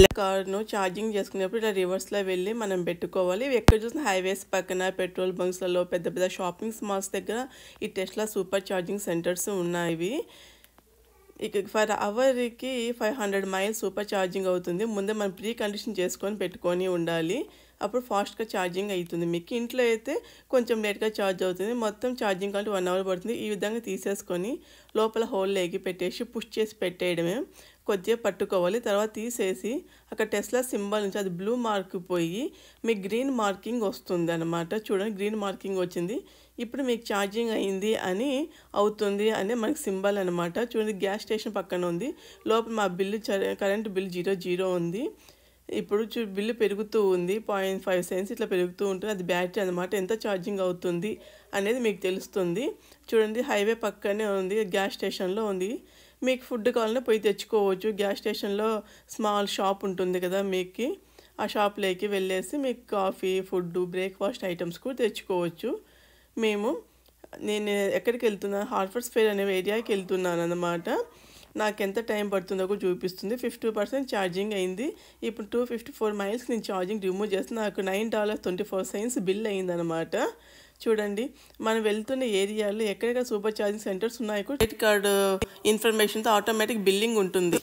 ఇలా కార్ను ఛార్జింగ్ చేసుకునేప్పుడు ఇలా రివర్స్లో వెళ్ళి మనం పెట్టుకోవాలి ఇవి ఎక్కడ చూసిన హైవేస్ పక్కన పెట్రోల్ బంక్స్లలో పెద్ద పెద్ద షాపింగ్ మాల్స్ దగ్గర ఈ టెస్ట్లా సూపర్ ఛార్జింగ్ సెంటర్స్ ఉన్నాయి ఇక ఫర్ అవర్కి five hundred miles super charging అవుతుంది ముందే మనం ప్రీ కండిషన్ చేసుకొని పెట్టుకొని ఉండాలి అప్పుడు ఫాస్ట్గా ఛార్జింగ్ అవుతుంది మీకు ఇంట్లో అయితే కొంచెం లేట్గా ఛార్జ్ అవుతుంది మొత్తం ఛార్జింగ్ కంటే వన్ అవర్ పడుతుంది ఈ విధంగా తీసేసుకొని లోపల హోల్ లేగి పెట్టేసి పుష్ చేసి పెట్టేయడమే కొద్దిగా పట్టుకోవాలి తర్వాత తీసేసి అక్కడ టెస్లా సింబల్ నుంచి అది బ్లూ మార్క్ పోయి మీకు గ్రీన్ మార్కింగ్ వస్తుంది అనమాట చూడండి గ్రీన్ మార్కింగ్ వచ్చింది ఇప్పుడు మీకు ఛార్జింగ్ అయింది అని అవుతుంది అనే మనకి సింబల్ అనమాట చూడండి గ్యాస్ స్టేషన్ పక్కన ఉంది లోపల మా bill current bill zero zero ఉంది ఇప్పుడు చూ బిల్లు పెరుగుతూ ఉంది పాయింట్ ఫైవ్ సెన్స్ ఇట్లా పెరుగుతూ ఉంటుంది అది బ్యాటరీ అనమాట ఎంత ఛార్జింగ్ అవుతుంది అనేది మీకు తెలుస్తుంది చూడండి హైవే పక్కనే ఉంది గ్యాస్ స్టేషన్లో ఉంది మీకు ఫుడ్ కావాలంటే పోయి తెచ్చుకోవచ్చు గ్యాస్ స్టేషన్లో స్మాల్ షాప్ ఉంటుంది కదా మీకు ఆ షాప్లోకి వెళ్ళేసి మీకు కాఫీ ఫుడ్ బ్రేక్ఫాస్ట్ ఐటమ్స్ కూడా తెచ్చుకోవచ్చు మేము నేను ఎక్కడికి వెళ్తున్నా హార్ఫర్స్ ఫేర్ అనే ఏరియాకి వెళ్తున్నాను అనమాట నాకు ఎంత టైం పడుతుందో కూడా చూపిస్తుంది ఫిఫ్టీ పర్సెంట్ ఛార్జింగ్ అయింది ఇప్పుడు టూ ఫిఫ్టీ ఫోర్ మైల్స్ నేను ఛార్జింగ్ రిమూవ్ చేస్తే నాకు nine dollars twenty four cents bill అయింది అనమాట చూడండి మనం వెళ్తున్న ఏరియాలో ఎక్కడెక్కడ సూపర్ ఛార్జింగ్ సెంటర్స్ ఉన్నాయో క్రెడిట్ కార్డు ఇన్ఫర్మేషన్తో ఆటోమేటిక్ బిల్లింగ్ ఉంటుంది